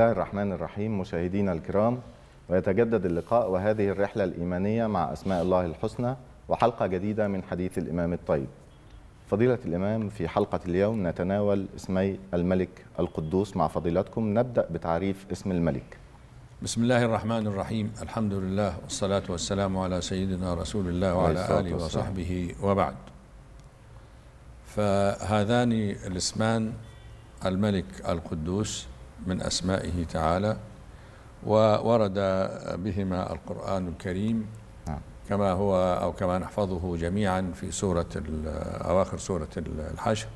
الله الرحمن الرحيم مشاهدينا الكرام ويتجدد اللقاء وهذه الرحلة الإيمانية مع أسماء الله الحسنى وحلقة جديدة من حديث الإمام الطيب فضيلة الإمام في حلقة اليوم نتناول اسمي الملك القدوس مع فضيلتكم نبدأ بتعريف اسم الملك بسم الله الرحمن الرحيم الحمد لله والصلاة والسلام على سيدنا رسول الله وعلى آله وصحبه وبعد فهذان الاسمان الملك القدوس من أسمائه تعالى وورد بهما القرآن الكريم كما هو أو كما نحفظه جميعا في سورة أواخر سورة الحشر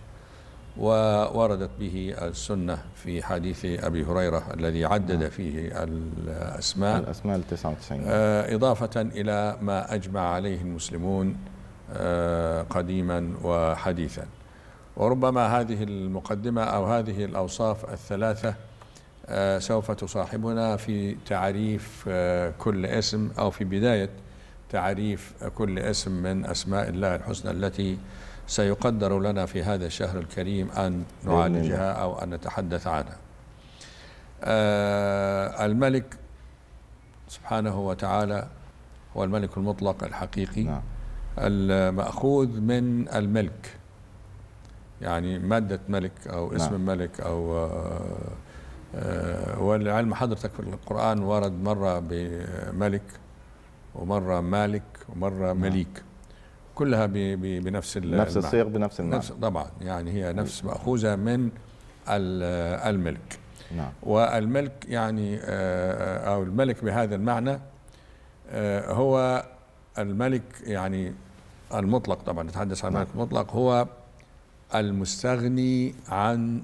ووردت به السنة في حديث أبي هريرة الذي عدد نعم. فيه الأسماء الأسماء ال 99 آه، إضافة إلى ما أجمع عليه المسلمون آه، قديما وحديثا وربما هذه المقدمة أو هذه الأوصاف الثلاثة آه، سوف تصاحبنا في تعريف آه، كل اسم أو في بداية تعريف كل اسم من أسماء الله الحسنى التي سيقدر لنا في هذا الشهر الكريم أن نعالجها أو أن نتحدث عنها آه، الملك سبحانه وتعالى هو الملك المطلق الحقيقي نعم. المأخوذ من الملك يعني مادة ملك أو اسم نعم. ملك أو آه آه، ولعلم حضرتك في القرآن ورد مرة بملك ومرة مالك ومرة نعم. مليك كلها بنفس نفس الصيغ بنفس المعنى نفس طبعا يعني هي نفس نعم. مأخوذة من الملك نعم. والملك يعني آه، آه، أو الملك بهذا المعنى هو الملك يعني المطلق طبعا نتحدث عن نعم. الملك المطلق هو المستغني عن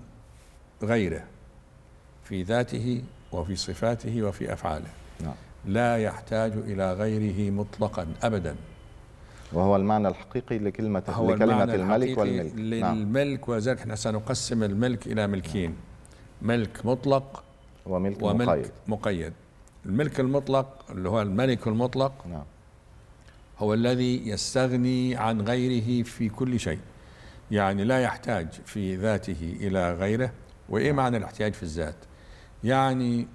غيره في ذاته وفي صفاته وفي أفعاله نعم. لا يحتاج إلى غيره مطلقا أبدا وهو المعنى الحقيقي لكلمة, هو لكلمة الملك والملك نعم. للملك نعم. وذلك احنا سنقسم الملك إلى ملكين نعم. ملك مطلق وملك, وملك مقيد. مقيد الملك المطلق اللي هو الملك المطلق نعم. هو الذي يستغني عن غيره في كل شيء يعني لا يحتاج في ذاته إلى غيره وإيه نعم. معنى الاحتياج في الذات يعني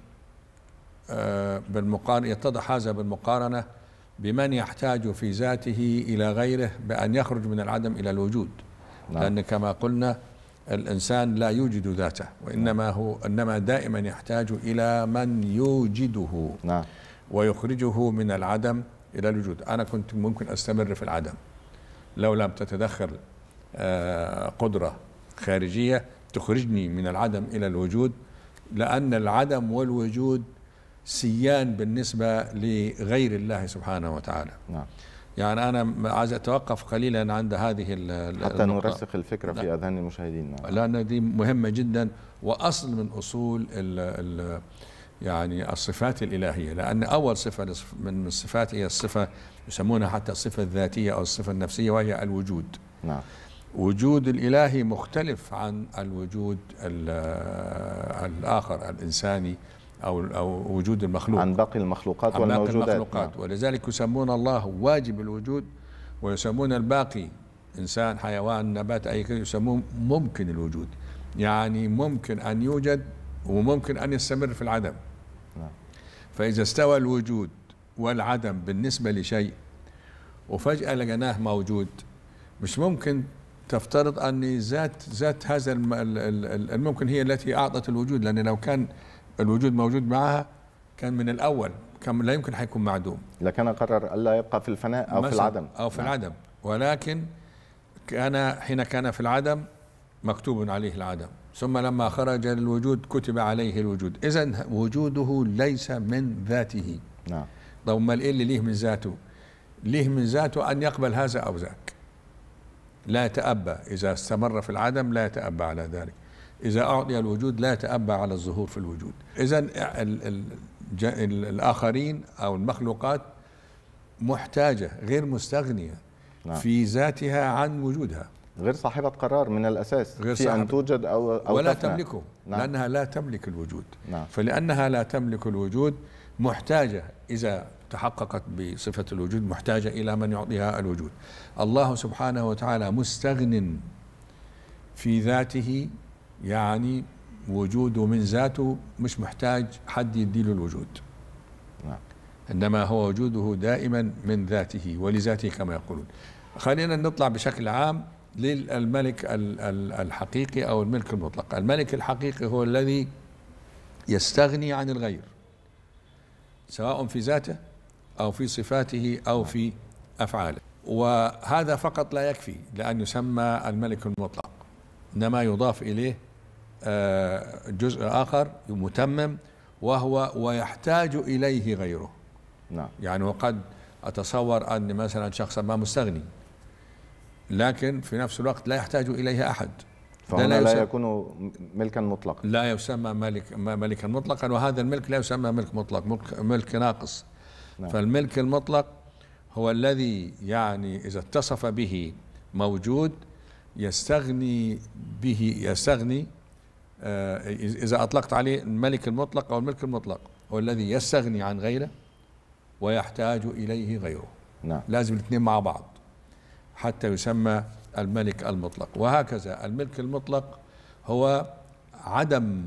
آه، بالمقار يتضح هذا بالمقارنة بمن يحتاج في ذاته إلى غيره بأن يخرج من العدم إلى الوجود نعم. لأن كما قلنا الإنسان لا يوجد ذاته وإنما نعم. هو إنما دائما يحتاج إلى من يوجده نعم. ويخرجه من العدم إلى الوجود أنا كنت ممكن أستمر في العدم لو لم تتدخل آه، قدرة خارجية تخرجني من العدم إلى الوجود لأن العدم والوجود سيان بالنسبة لغير الله سبحانه وتعالى نعم. يعني أنا عايز أتوقف قليلا عند هذه حتى نرسخ الفكرة في أذهان المشاهدين نعم. لأن دي مهمة جدا وأصل من أصول الـ الـ يعني الصفات الإلهية لأن أول صفة من الصفات هي الصفة يسمونها حتى الصفة الذاتية أو الصفة النفسية وهي الوجود نعم وجود الإلهي مختلف عن الوجود الآخر الإنساني أو أو وجود المخلوق عن باقي المخلوقات عن باقي المخلوقات نعم. ولذلك يسمون الله واجب الوجود ويسمون الباقي إنسان حيوان نبات أي كذا يسموه ممكن الوجود يعني ممكن أن يوجد وممكن أن يستمر في العدم نعم. فإذا استوى الوجود والعدم بالنسبة لشيء وفجأة لقيناه موجود مش ممكن تفترض أن ذات ذات هذا الممكن هي التي أعطت الوجود لأن لو كان الوجود موجود معها كان من الأول كان لا يمكن حيكون معدوم لكن قرر ألا يبقى في الفناء أو في العدم أو في نعم. العدم ولكن كان حين كان في العدم مكتوب عليه العدم ثم لما خرج للوجود كتب عليه الوجود إذا وجوده ليس من ذاته نعم طب امال ايه اللي ليه من ذاته؟ ليه من ذاته ان يقبل هذا او ذاك لا يتأبى إذا استمر في العدم لا يتأبى على ذلك إذا أعطي الوجود لا يتأبى على الظهور في الوجود إذا الآخرين أو المخلوقات محتاجة غير مستغنية نعم. في ذاتها عن وجودها غير صاحبة قرار من الأساس غير في أن توجد أو, أو ولا تفنى. تملكه نعم. لأنها لا تملك الوجود نعم. فلأنها لا تملك الوجود محتاجة إذا تحققت بصفة الوجود محتاجة إلى من يعطيها الوجود الله سبحانه وتعالى مستغن في ذاته يعني وجوده من ذاته مش محتاج حد يديله الوجود نعم. إنما هو وجوده دائما من ذاته ولذاته كما يقولون خلينا نطلع بشكل عام للملك الحقيقي أو الملك المطلق الملك الحقيقي هو الذي يستغني عن الغير سواء في ذاته أو في صفاته أو في أفعاله وهذا فقط لا يكفي لأن يسمى الملك المطلق إنما يضاف إليه آه، جزء آخر متمم وهو ويحتاج إليه غيره نعم يعني وقد أتصور أن مثلا شخصا ما مستغني لكن في نفس الوقت لا يحتاج إليه أحد فهنا لا, لا يكون ملكا مطلقا لا يسمى ملك ملكا مطلقا وهذا الملك لا يسمى ملك مطلق ملك, ملك ناقص نعم. فالملك المطلق هو الذي يعني إذا اتصف به موجود يستغني به يستغني آه، إذا أطلقت عليه الملك المطلق أو الملك المطلق هو الذي يستغني عن غيره ويحتاج إليه غيره نعم. لازم الاثنين مع بعض حتى يسمى الملك المطلق وهكذا الملك المطلق هو عدم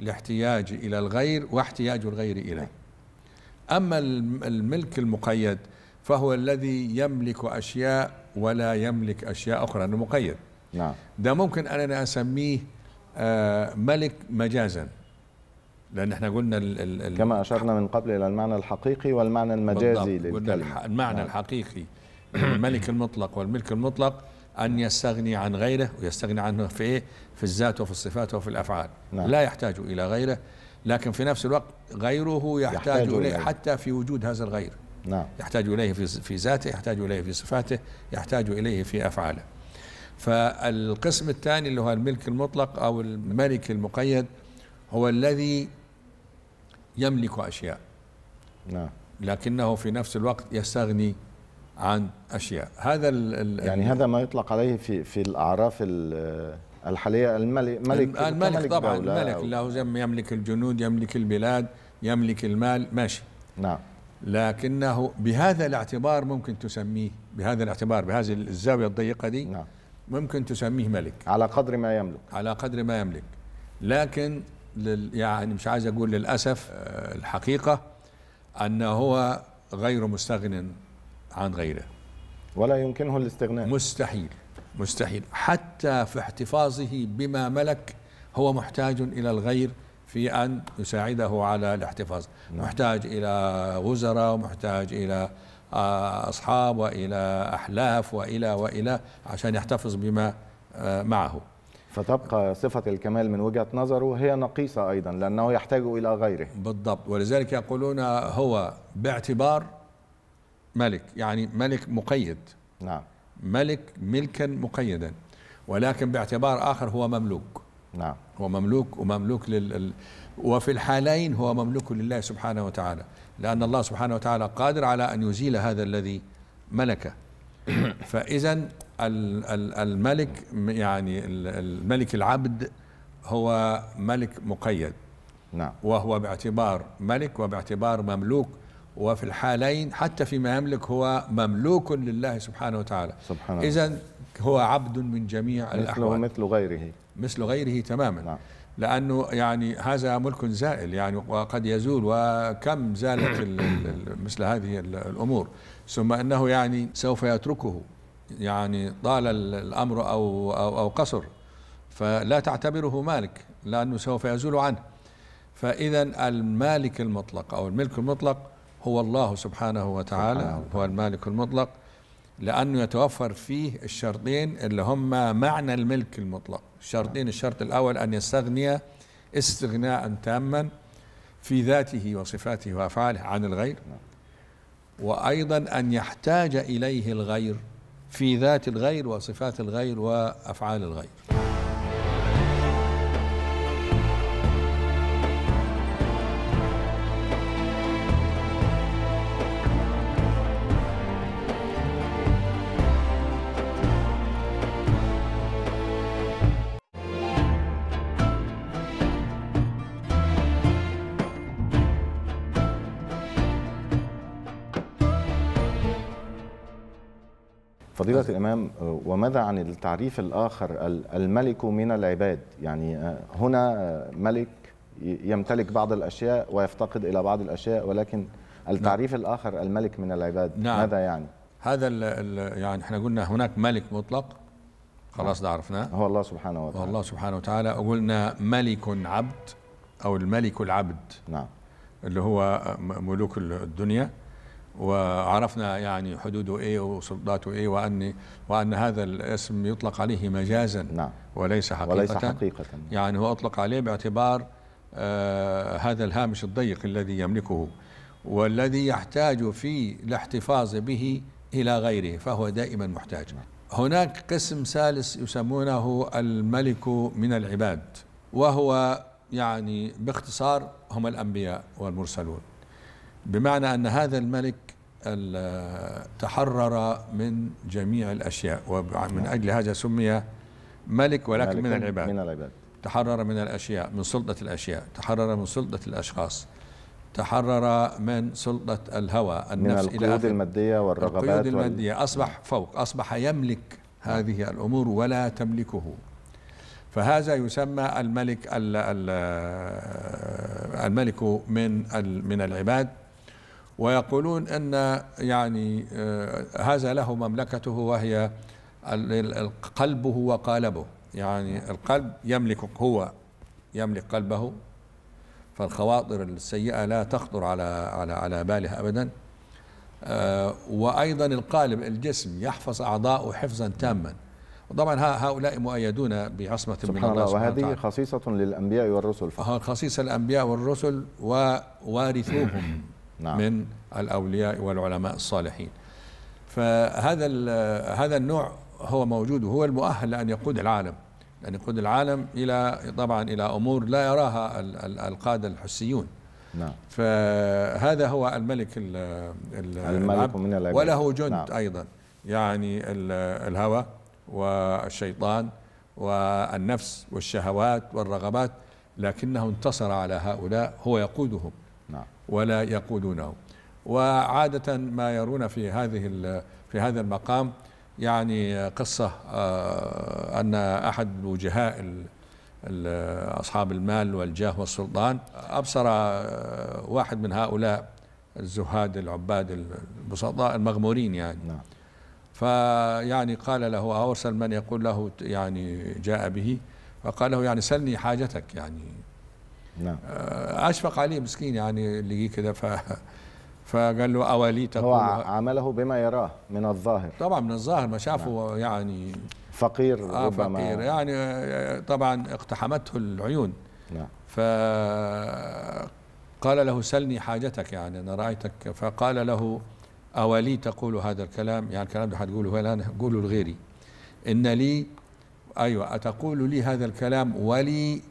الاحتياج إلى الغير واحتياج الغير إليه أما الملك المقيد فهو الذي يملك أشياء ولا يملك أشياء أخرى أنه مقيد نعم ده ممكن أنا أسميه آه، ملك مجازا لأن احنا قلنا الـ الـ كما أشرنا من قبل إلى المعنى الحقيقي والمعنى المجازي للكلمة المعنى نعم. الحقيقي الملك المطلق والملك المطلق أن يستغني عن غيره ويستغني عنه في إيه؟ في الذات وفي الصفات وفي الأفعال نعم. لا يحتاج إلى غيره لكن في نفس الوقت غيره يحتاج, يحتاج إليه, حتى في وجود هذا الغير نعم يحتاج إليه في في ذاته يحتاج إليه في صفاته يحتاج إليه في أفعاله فالقسم الثاني اللي هو الملك المطلق أو الملك المقيد هو الذي يملك أشياء نعم لكنه في نفس الوقت يستغني عن أشياء هذا ال يعني هذا ما يطلق عليه في في الأعراف الحالية الملك ملك الملك طبعا الملك له يملك الجنود يملك البلاد يملك المال ماشي نعم لكنه بهذا الاعتبار ممكن تسميه بهذا الاعتبار بهذه الزاوية الضيقة دي نعم ممكن تسميه ملك على قدر ما يملك على قدر ما يملك لكن لل يعني مش عايز أقول للأسف آه، الحقيقة أنه هو غير مستغن عن غيره ولا يمكنه الاستغناء مستحيل مستحيل حتى في احتفاظه بما ملك هو محتاج إلى الغير في أن يساعده على الاحتفاظ نعم. محتاج إلى وزراء ومحتاج إلى آه، أصحاب وإلى أحلاف وإلى وإلى عشان يحتفظ بما آه، معه فتبقى صفة الكمال من وجهة نظره هي نقيصة أيضا لأنه يحتاج إلى غيره بالضبط ولذلك يقولون هو باعتبار ملك يعني ملك مقيد نعم ملك ملكا مقيدا ولكن باعتبار آخر هو مملوك نعم هو مملوك ومملوك لل وفي الحالين هو مملوك لله سبحانه وتعالى لأن الله سبحانه وتعالى قادر على أن يزيل هذا الذي ملكه فإذا الملك يعني الملك العبد هو ملك مقيد نعم وهو باعتبار ملك وباعتبار مملوك وفي الحالين حتى فيما يملك هو مملوك لله سبحانه وتعالى سبحانه إذا هو عبد من جميع مثله الأحوال مثل غيره مثل غيره تماما نعم. لأنه يعني هذا ملك زائل يعني وقد يزول وكم زالت مثل هذه الأمور ثم أنه يعني سوف يتركه يعني طال الأمر أو, أو, أو قصر فلا تعتبره مالك لأنه سوف يزول عنه فإذا المالك المطلق أو الملك المطلق هو الله سبحانه وتعالى سبحانه هو المالك المطلق لأنه يتوفر فيه الشرطين اللي هما معنى الملك المطلق الشرطين الشرط الأول أن يستغني استغناء تاما في ذاته وصفاته وأفعاله عن الغير وأيضا أن يحتاج إليه الغير في ذات الغير وصفات الغير وأفعال الغير فضيلة الإمام وماذا عن التعريف الآخر الملك من العباد يعني آه، هنا آه، ملك يمتلك بعض الأشياء ويفتقد إلى بعض الأشياء ولكن التعريف نعم. الآخر الملك من العباد نعم. ماذا يعني هذا ال ال يعني احنا قلنا هناك ملك مطلق خلاص ده عرفناه هو الله سبحانه وتعالى الله سبحانه وتعالى قلنا ملك عبد أو الملك العبد نعم اللي هو آه، ملوك الدنيا وعرفنا يعني حدوده ايه وسلطاته ايه وان وان هذا الاسم يطلق عليه مجازا نعم وليس حقيقه وليس حقيقه يعني هو اطلق عليه باعتبار آه هذا الهامش الضيق الذي يملكه والذي يحتاج في الاحتفاظ به الى غيره فهو دائما محتاج نعم. هناك قسم ثالث يسمونه الملك من العباد وهو يعني باختصار هم الانبياء والمرسلون بمعنى أن هذا الملك تحرر من جميع الأشياء ومن أجل هذا سمي ملك ولكن من العباد من العباد تحرر من الأشياء من سلطة الأشياء تحرر من سلطة الأشخاص تحرر من سلطة الهوى النفس من القيود إلى المادية والرغبات القيود المادية أصبح فوق أصبح يملك هذه الأمور ولا تملكه فهذا يسمى الملك الملك من من العباد ويقولون أن يعني آه، هذا له مملكته وهي قلبه وقالبه يعني القلب يملك هو يملك قلبه فالخواطر السيئة لا تخطر على على على باله أبدا آه، وأيضا القالب الجسم يحفظ أعضاؤه حفظا تاما وطبعا هؤلاء مؤيدون بعصمة من الله سبحانه وهذه خصيصة للأنبياء والرسل فقط خصيصة الأنبياء والرسل ووارثوهم نعم. من الأولياء والعلماء الصالحين فهذا هذا النوع هو موجود وهو المؤهل لأن يقود العالم لأن يقود العالم إلى طبعا إلى أمور لا يراها القادة الحسيون نعم. فهذا هو الملك ال ال الملك من نعم. وله جند نعم. أيضا يعني الهوى والشيطان والنفس والشهوات والرغبات لكنه انتصر على هؤلاء هو يقودهم ولا يقودونه وعادة ما يرون في هذه في هذا المقام يعني قصة آه، أن أحد وجهاء أصحاب المال والجاه والسلطان أبصر آه، واحد من هؤلاء الزهاد العباد البسطاء المغمورين يعني نعم. فيعني قال له أو أرسل من يقول له يعني جاء به فقال له يعني سلني حاجتك يعني نعم آه، اشفق عليه مسكين يعني اللي جه كده ف فقال له اوالي تقول هو عمله بما يراه من الظاهر طبعا من الظاهر ما شافه نعم. يعني فقير آه فقير يعني آه، طبعا اقتحمته العيون نعم فقال له سلني حاجتك يعني انا رايتك فقال له أولي تقول هذا الكلام يعني الكلام ده حتقوله هو الان قوله لغيري إن لي أيوة أتقول لي هذا الكلام ولي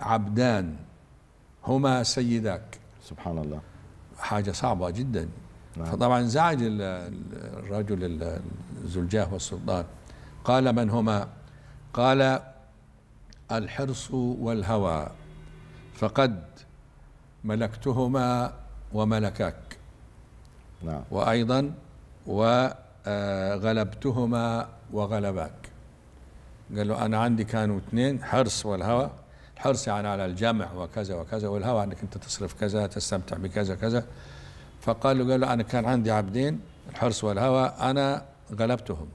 عبدان هما سيداك سبحان الله حاجة صعبة جدا نعم. فطبعا زعج الرجل الزلجاه والسلطان قال من هما قال الحرص والهوى فقد ملكتهما وملكاك نعم. وأيضا وغلبتهما وغلباك قال له أنا عندي كانوا اثنين حرص والهوى الحرص يعني على الجمع وكذا وكذا والهوى انك انت تصرف كذا تستمتع بكذا كذا فقال له قال له انا كان عندي عبدين الحرص والهوى انا غلبتهم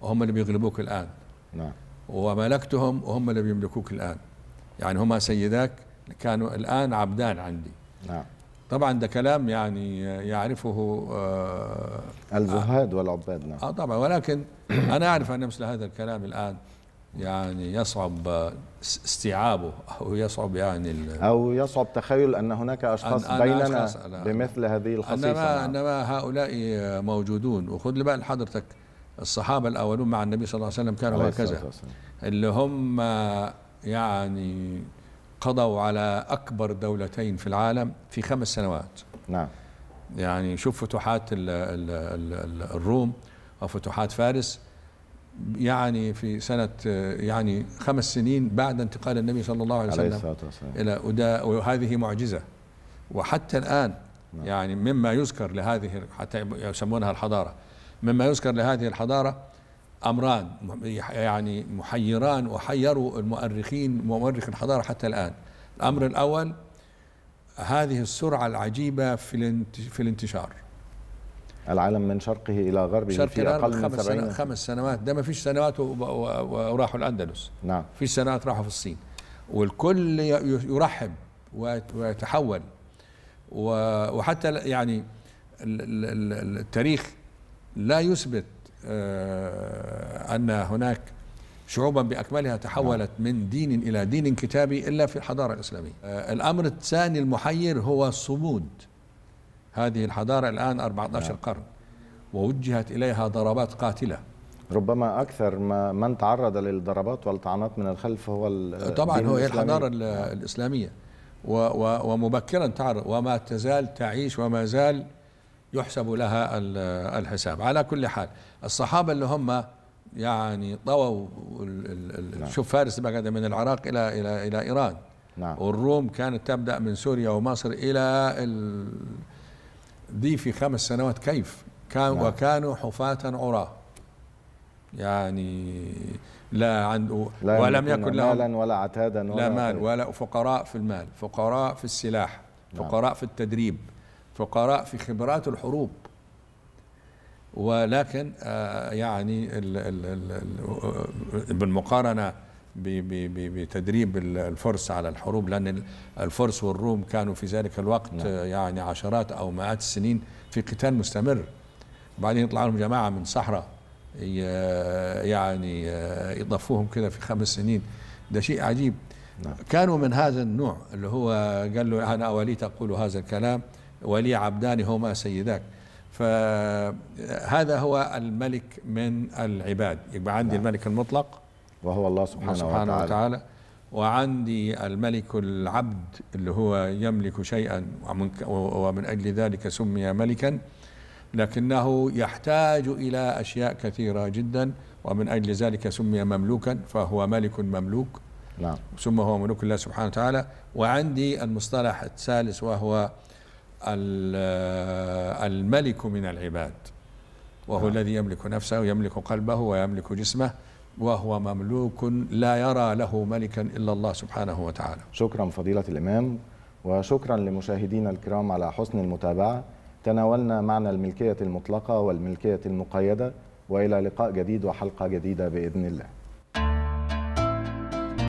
وهم اللي بيغلبوك الان نعم وملكتهم وهم اللي بيملكوك الان يعني هما سيداك كانوا الان عبدان عندي نعم طبعا ده كلام يعني يعرفه آه الزهاد والعباد نعم آه طبعا ولكن انا اعرف ان مثل هذا الكلام الان يعني يصعب استيعابه او يصعب يعني او يصعب تخيل ان هناك اشخاص أن بيننا أشخاص بمثل هذه الخصيصه انما نعم. انما هؤلاء موجودون وخذ لي بقى لحضرتك الصحابه الاولون مع النبي صلى الله عليه وسلم كانوا هكذا اللي هم يعني قضوا على اكبر دولتين في العالم في خمس سنوات نعم يعني شوف فتوحات الروم وفتوحات فارس يعني في سنة يعني خمس سنين بعد انتقال النبي صلى الله عليه وسلم عليه إلى أداء وهذه معجزة وحتى الآن نعم. يعني مما يذكر لهذه حتى يسمونها الحضارة مما يذكر لهذه الحضارة أمران يعني محيران وحيروا المؤرخين مؤرخ الحضارة حتى الآن الأمر الأول هذه السرعة العجيبة في الانتشار العالم من شرقه إلى غربه شرق في أقل من خمس, سنة خمس سنوات ده ما فيش سنوات وراحوا الأندلس نعم فيش سنوات راحوا في الصين والكل يرحب ويتحول وحتى يعني التاريخ لا يثبت آه، أن هناك شعوبا بأكملها تحولت نعم. من دين إلى دين كتابي إلا في الحضارة الإسلامية آه، الأمر الثاني المحير هو الصمود هذه الحضارة الآن 14 نعم. قرن ووجهت إليها ضربات قاتلة ربما أكثر ما من تعرض للضربات والطعنات من الخلف هو أه، طبعا هو هي الحضارة الإسلامية و و ومبكرا تعرض وما تزال تعيش وما زال يحسب لها الحساب على كل حال الصحابة اللي هم يعني طووا نعم. شوف فارس بقى من العراق إلى إلى إلى إيران نعم. والروم كانت تبدأ من سوريا ومصر إلى دي في خمس سنوات كيف كان نعم. وكانوا حفاة عراة يعني لا عند لا ولم يكن لهم مالا ولا عتادا ولا لا مال ولا فقراء في المال فقراء في السلاح نعم. فقراء في التدريب فقراء في خبرات الحروب ولكن آه، يعني بالمقارنه بتدريب الفرس على الحروب لأن الفرس والروم كانوا في ذلك الوقت نعم. يعني عشرات أو مئات السنين في قتال مستمر بعدين يطلع لهم جماعة من صحراء يعني يضفوهم كده في خمس سنين ده شيء عجيب نعم. كانوا من هذا النوع اللي هو قال له أنا ولي تقول هذا الكلام ولي عبدان هما سيداك فهذا هو الملك من العباد يبقى عندي نعم. الملك المطلق وهو الله سبحانه, سبحانه وتعالى. وتعالى وعندي الملك العبد اللي هو يملك شيئا ومن أجل ذلك سمي ملكا لكنه يحتاج إلى أشياء كثيرة جدا ومن أجل ذلك سمي مملوكا فهو ملك مملوك نعم ثم هو ملوك الله سبحانه وتعالى وعندي المصطلح الثالث وهو الملك من العباد وهو نعم. الذي يملك نفسه ويملك قلبه ويملك جسمه وهو مملوك لا يرى له ملكا الا الله سبحانه وتعالى. شكرا فضيله الامام وشكرا لمشاهدينا الكرام على حسن المتابعه. تناولنا معنى الملكيه المطلقه والملكيه المقيده والى لقاء جديد وحلقه جديده باذن الله.